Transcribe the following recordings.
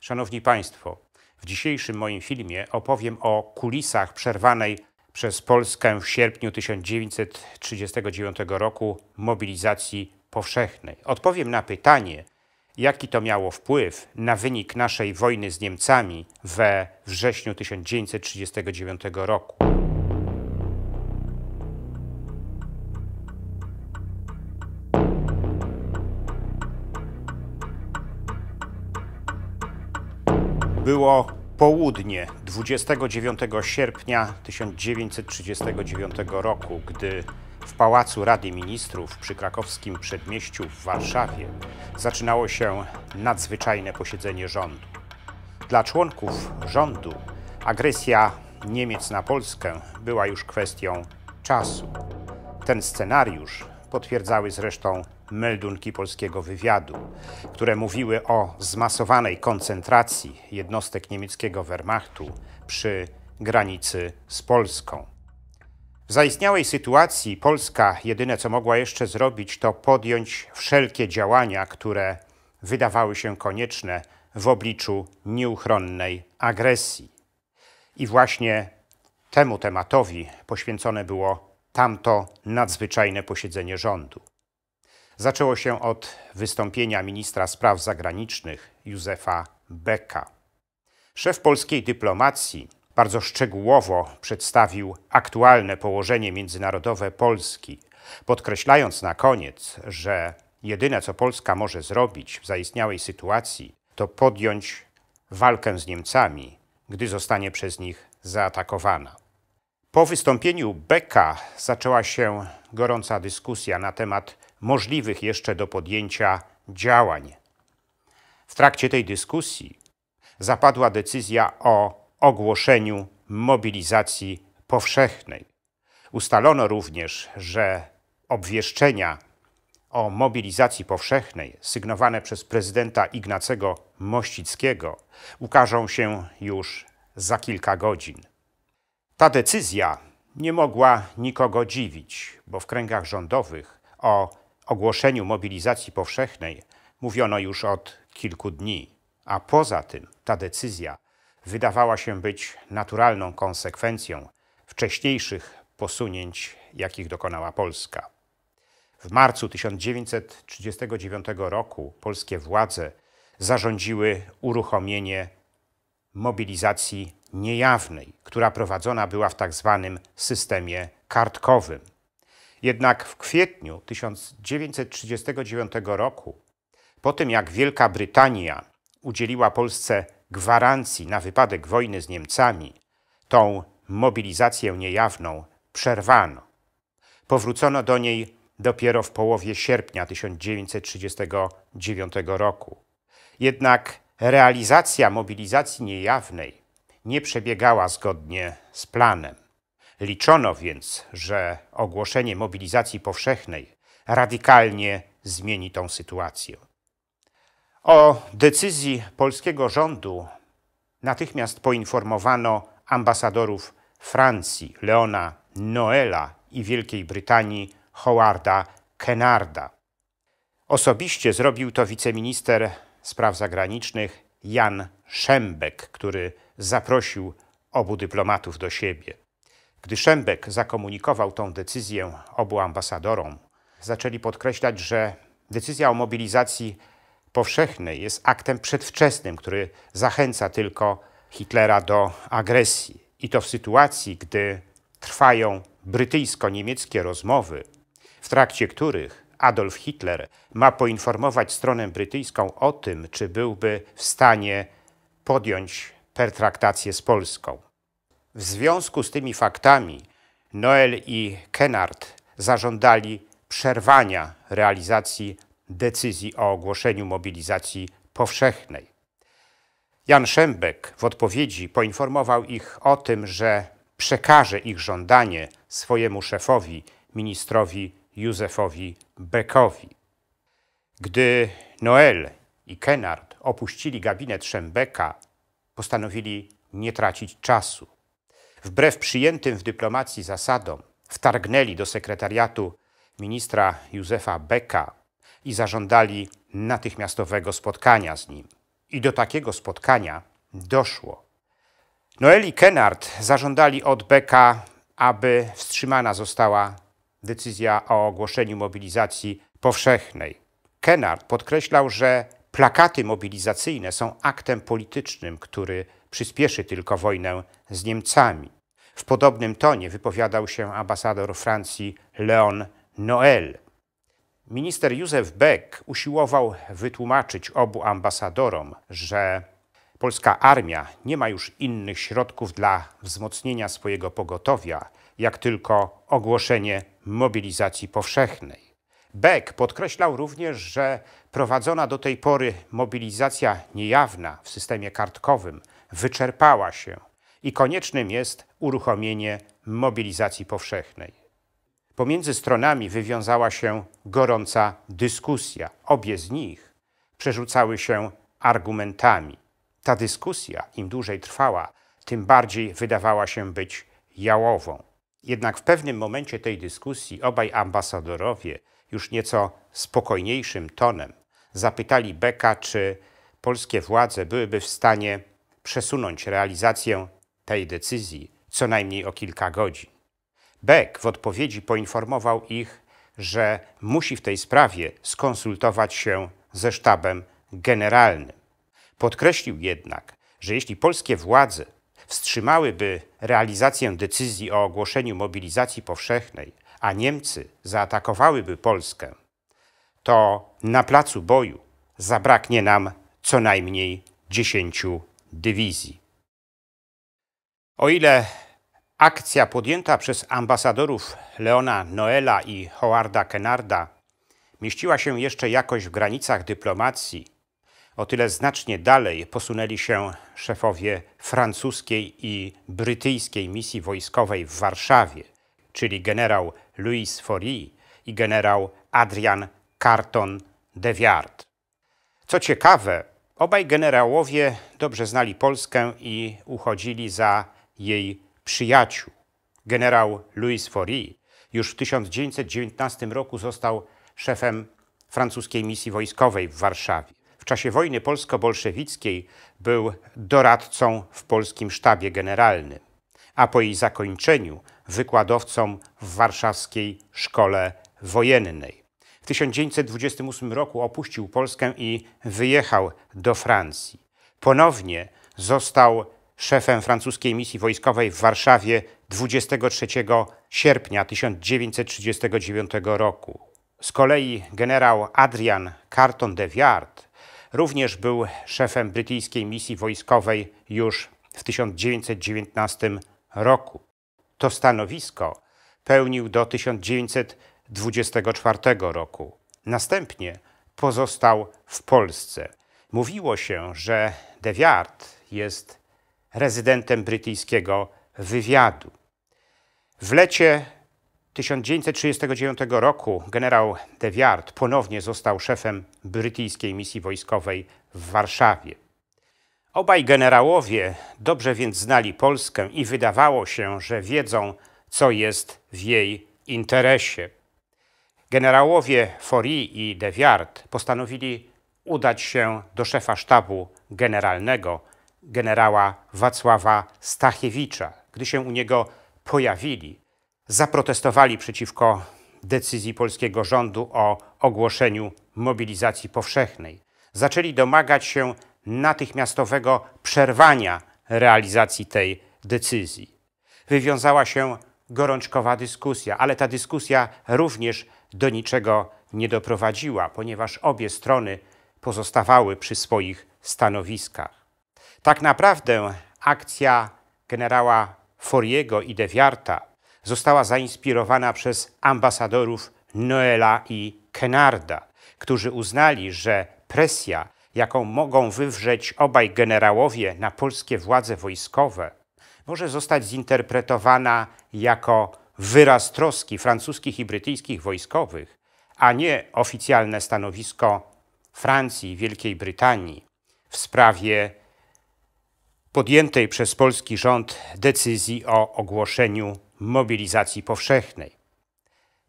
Szanowni Państwo, w dzisiejszym moim filmie opowiem o kulisach przerwanej przez Polskę w sierpniu 1939 roku mobilizacji powszechnej. Odpowiem na pytanie, jaki to miało wpływ na wynik naszej wojny z Niemcami we wrześniu 1939 roku. było południe 29 sierpnia 1939 roku, gdy w Pałacu Rady Ministrów przy krakowskim przedmieściu w Warszawie zaczynało się nadzwyczajne posiedzenie rządu. Dla członków rządu agresja Niemiec na Polskę była już kwestią czasu. Ten scenariusz potwierdzały zresztą meldunki polskiego wywiadu, które mówiły o zmasowanej koncentracji jednostek niemieckiego Wehrmachtu przy granicy z Polską. W zaistniałej sytuacji Polska jedynie co mogła jeszcze zrobić, to podjąć wszelkie działania, które wydawały się konieczne w obliczu nieuchronnej agresji. I właśnie temu tematowi poświęcone było tamto nadzwyczajne posiedzenie rządu. Zaczęło się od wystąpienia ministra spraw zagranicznych Józefa Beka. Szef polskiej dyplomacji bardzo szczegółowo przedstawił aktualne położenie międzynarodowe Polski, podkreślając na koniec, że jedyne co Polska może zrobić w zaistniałej sytuacji, to podjąć walkę z Niemcami, gdy zostanie przez nich zaatakowana. Po wystąpieniu Beka zaczęła się gorąca dyskusja na temat możliwych jeszcze do podjęcia działań. W trakcie tej dyskusji zapadła decyzja o ogłoszeniu mobilizacji powszechnej. Ustalono również, że obwieszczenia o mobilizacji powszechnej sygnowane przez prezydenta Ignacego Mościckiego ukażą się już za kilka godzin. Ta decyzja nie mogła nikogo dziwić, bo w kręgach rządowych o ogłoszeniu mobilizacji powszechnej mówiono już od kilku dni, a poza tym ta decyzja wydawała się być naturalną konsekwencją wcześniejszych posunięć, jakich dokonała Polska. W marcu 1939 roku polskie władze zarządziły uruchomienie mobilizacji niejawnej, która prowadzona była w tzw. Tak systemie kartkowym. Jednak w kwietniu 1939 roku, po tym jak Wielka Brytania udzieliła Polsce gwarancji na wypadek wojny z Niemcami, tą mobilizację niejawną przerwano. Powrócono do niej dopiero w połowie sierpnia 1939 roku. Jednak realizacja mobilizacji niejawnej nie przebiegała zgodnie z planem. Liczono więc, że ogłoszenie mobilizacji powszechnej radykalnie zmieni tą sytuację. O decyzji polskiego rządu natychmiast poinformowano ambasadorów Francji Leona Noela i Wielkiej Brytanii Howarda Kenarda. Osobiście zrobił to wiceminister spraw zagranicznych Jan Szembek, który zaprosił obu dyplomatów do siebie. Gdy Szembek zakomunikował tą decyzję obu ambasadorom, zaczęli podkreślać, że decyzja o mobilizacji powszechnej jest aktem przedwczesnym, który zachęca tylko Hitlera do agresji. I to w sytuacji, gdy trwają brytyjsko-niemieckie rozmowy, w trakcie których Adolf Hitler ma poinformować stronę brytyjską o tym, czy byłby w stanie podjąć pertraktację z Polską. W związku z tymi faktami Noel i Kennard zażądali przerwania realizacji decyzji o ogłoszeniu mobilizacji powszechnej. Jan Szembek w odpowiedzi poinformował ich o tym, że przekaże ich żądanie swojemu szefowi, ministrowi Józefowi Beckowi. Gdy Noel i Kennard opuścili gabinet Szembeka, postanowili nie tracić czasu. Wbrew przyjętym w dyplomacji zasadom, wtargnęli do sekretariatu ministra Józefa Beka i zażądali natychmiastowego spotkania z nim. I do takiego spotkania doszło. Noel i Kennard zażądali od Beka, aby wstrzymana została decyzja o ogłoszeniu mobilizacji powszechnej. Kennard podkreślał, że Plakaty mobilizacyjne są aktem politycznym, który przyspieszy tylko wojnę z Niemcami. W podobnym tonie wypowiadał się ambasador Francji Leon Noel. Minister Józef Beck usiłował wytłumaczyć obu ambasadorom, że polska armia nie ma już innych środków dla wzmocnienia swojego pogotowia, jak tylko ogłoszenie mobilizacji powszechnej. Beck podkreślał również, że prowadzona do tej pory mobilizacja niejawna w systemie kartkowym wyczerpała się i koniecznym jest uruchomienie mobilizacji powszechnej. Pomiędzy stronami wywiązała się gorąca dyskusja. Obie z nich przerzucały się argumentami. Ta dyskusja im dłużej trwała, tym bardziej wydawała się być jałową. Jednak w pewnym momencie tej dyskusji obaj ambasadorowie już nieco spokojniejszym tonem zapytali Beka, czy polskie władze byłyby w stanie przesunąć realizację tej decyzji co najmniej o kilka godzin. Beck w odpowiedzi poinformował ich, że musi w tej sprawie skonsultować się ze sztabem generalnym. Podkreślił jednak, że jeśli polskie władze wstrzymałyby realizację decyzji o ogłoszeniu mobilizacji powszechnej a Niemcy zaatakowałyby Polskę, to na placu boju zabraknie nam co najmniej 10 dywizji. O ile akcja podjęta przez ambasadorów Leona Noela i Howarda Kennarda mieściła się jeszcze jakoś w granicach dyplomacji, o tyle znacznie dalej posunęli się szefowie francuskiej i brytyjskiej misji wojskowej w Warszawie, czyli generał Louis Fori i generał Adrian Carton de Viard. Co ciekawe, obaj generałowie dobrze znali Polskę i uchodzili za jej przyjaciół. Generał Louis Fori już w 1919 roku został szefem francuskiej misji wojskowej w Warszawie. W czasie wojny polsko-bolszewickiej był doradcą w polskim sztabie generalnym, a po jej zakończeniu wykładowcą w warszawskiej szkole wojennej. W 1928 roku opuścił Polskę i wyjechał do Francji. Ponownie został szefem francuskiej misji wojskowej w Warszawie 23 sierpnia 1939 roku. Z kolei generał Adrian Carton de Viard również był szefem brytyjskiej misji wojskowej już w 1919 roku. To stanowisko pełnił do 1924 roku. Następnie pozostał w Polsce. Mówiło się, że de Wiart jest rezydentem brytyjskiego wywiadu. W lecie 1939 roku generał de Wiart ponownie został szefem brytyjskiej misji wojskowej w Warszawie. Obaj generałowie dobrze więc znali Polskę i wydawało się, że wiedzą, co jest w jej interesie. Generałowie Fori i de Wiart postanowili udać się do szefa sztabu generalnego, generała Wacława Stachiewicza. Gdy się u niego pojawili, zaprotestowali przeciwko decyzji polskiego rządu o ogłoszeniu mobilizacji powszechnej. Zaczęli domagać się natychmiastowego przerwania realizacji tej decyzji. Wywiązała się gorączkowa dyskusja, ale ta dyskusja również do niczego nie doprowadziła, ponieważ obie strony pozostawały przy swoich stanowiskach. Tak naprawdę akcja generała Foriego i Dewiarta została zainspirowana przez ambasadorów Noela i Kenarda, którzy uznali, że presja jaką mogą wywrzeć obaj generałowie na polskie władze wojskowe, może zostać zinterpretowana jako wyraz troski francuskich i brytyjskich wojskowych, a nie oficjalne stanowisko Francji i Wielkiej Brytanii w sprawie podjętej przez polski rząd decyzji o ogłoszeniu mobilizacji powszechnej.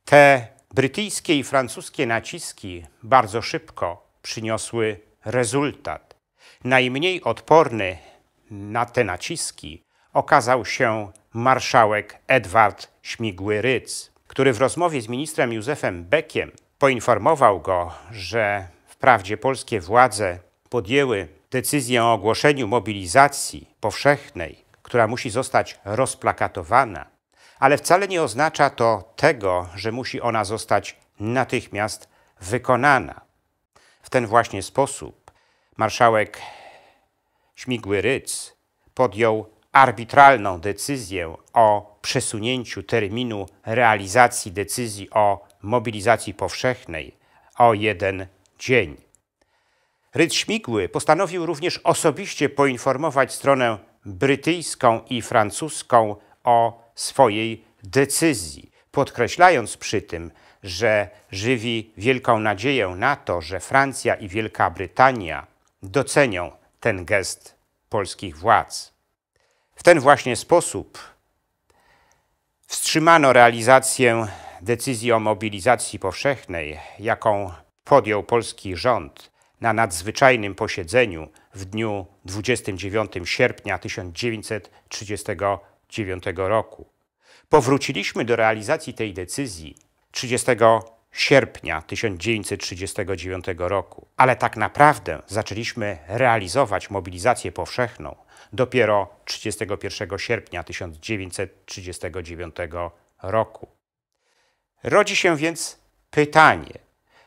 Te brytyjskie i francuskie naciski bardzo szybko przyniosły rezultat. Najmniej odporny na te naciski okazał się marszałek Edward Śmigły-Rydz, który w rozmowie z ministrem Józefem Beckiem poinformował go, że wprawdzie polskie władze podjęły decyzję o ogłoszeniu mobilizacji powszechnej, która musi zostać rozplakatowana, ale wcale nie oznacza to tego, że musi ona zostać natychmiast wykonana. W ten właśnie sposób marszałek Śmigły-Rydz podjął arbitralną decyzję o przesunięciu terminu realizacji decyzji o mobilizacji powszechnej o jeden dzień. Rydz Śmigły postanowił również osobiście poinformować stronę brytyjską i francuską o swojej decyzji, podkreślając przy tym, że żywi wielką nadzieję na to, że Francja i Wielka Brytania docenią ten gest polskich władz. W ten właśnie sposób wstrzymano realizację decyzji o mobilizacji powszechnej, jaką podjął polski rząd na nadzwyczajnym posiedzeniu w dniu 29 sierpnia 1939 roku. Powróciliśmy do realizacji tej decyzji 30 sierpnia 1939 roku. Ale tak naprawdę zaczęliśmy realizować mobilizację powszechną dopiero 31 sierpnia 1939 roku. Rodzi się więc pytanie,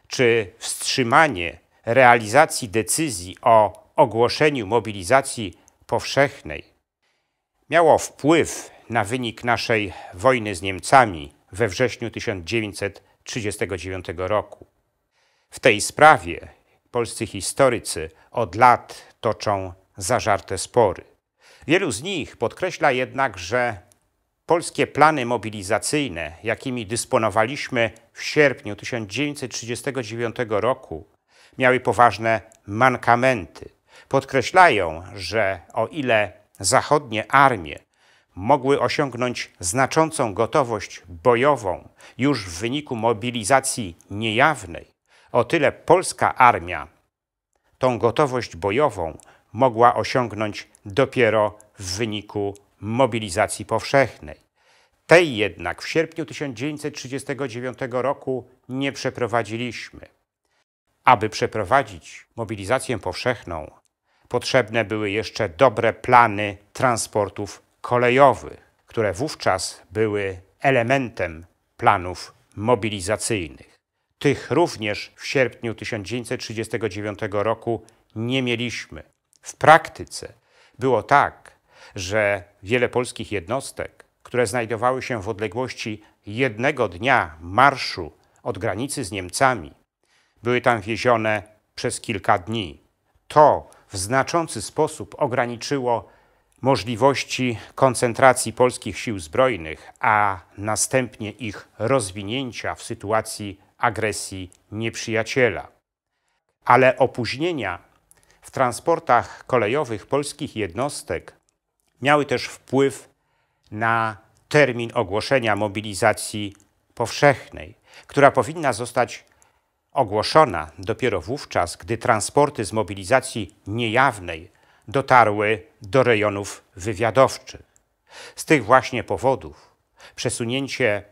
czy wstrzymanie realizacji decyzji o ogłoszeniu mobilizacji powszechnej miało wpływ na wynik naszej wojny z Niemcami we wrześniu 1939 roku. W tej sprawie polscy historycy od lat toczą zażarte spory. Wielu z nich podkreśla jednak, że polskie plany mobilizacyjne, jakimi dysponowaliśmy w sierpniu 1939 roku, miały poważne mankamenty. Podkreślają, że o ile zachodnie armie mogły osiągnąć znaczącą gotowość bojową już w wyniku mobilizacji niejawnej, o tyle polska armia tą gotowość bojową mogła osiągnąć dopiero w wyniku mobilizacji powszechnej. Tej jednak w sierpniu 1939 roku nie przeprowadziliśmy. Aby przeprowadzić mobilizację powszechną, potrzebne były jeszcze dobre plany transportów kolejowy, które wówczas były elementem planów mobilizacyjnych. Tych również w sierpniu 1939 roku nie mieliśmy. W praktyce było tak, że wiele polskich jednostek, które znajdowały się w odległości jednego dnia marszu od granicy z Niemcami, były tam wiezione przez kilka dni. To w znaczący sposób ograniczyło możliwości koncentracji polskich sił zbrojnych, a następnie ich rozwinięcia w sytuacji agresji nieprzyjaciela. Ale opóźnienia w transportach kolejowych polskich jednostek miały też wpływ na termin ogłoszenia mobilizacji powszechnej, która powinna zostać ogłoszona dopiero wówczas, gdy transporty z mobilizacji niejawnej dotarły do rejonów wywiadowczych. Z tych właśnie powodów przesunięcie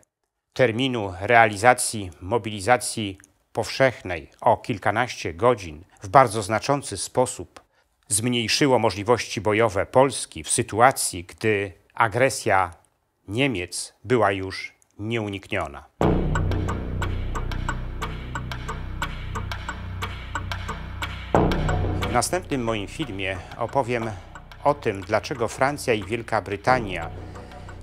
terminu realizacji mobilizacji powszechnej o kilkanaście godzin w bardzo znaczący sposób zmniejszyło możliwości bojowe Polski w sytuacji, gdy agresja Niemiec była już nieunikniona. W następnym moim filmie opowiem o tym, dlaczego Francja i Wielka Brytania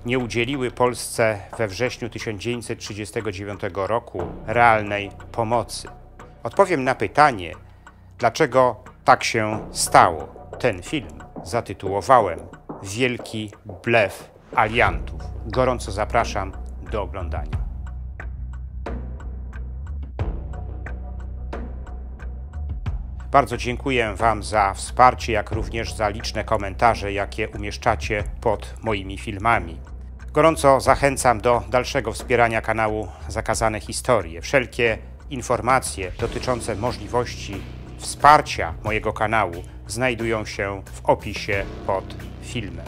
nie udzieliły Polsce we wrześniu 1939 roku realnej pomocy. Odpowiem na pytanie, dlaczego tak się stało. Ten film zatytułowałem Wielki Blef Aliantów. Gorąco zapraszam do oglądania. Bardzo dziękuję Wam za wsparcie, jak również za liczne komentarze, jakie umieszczacie pod moimi filmami. Gorąco zachęcam do dalszego wspierania kanału Zakazane Historie. Wszelkie informacje dotyczące możliwości wsparcia mojego kanału znajdują się w opisie pod filmem.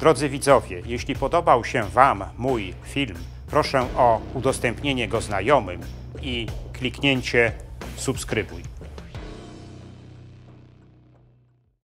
Drodzy widzowie, jeśli podobał się Wam mój film, Proszę o udostępnienie go znajomym i kliknięcie subskrybuj.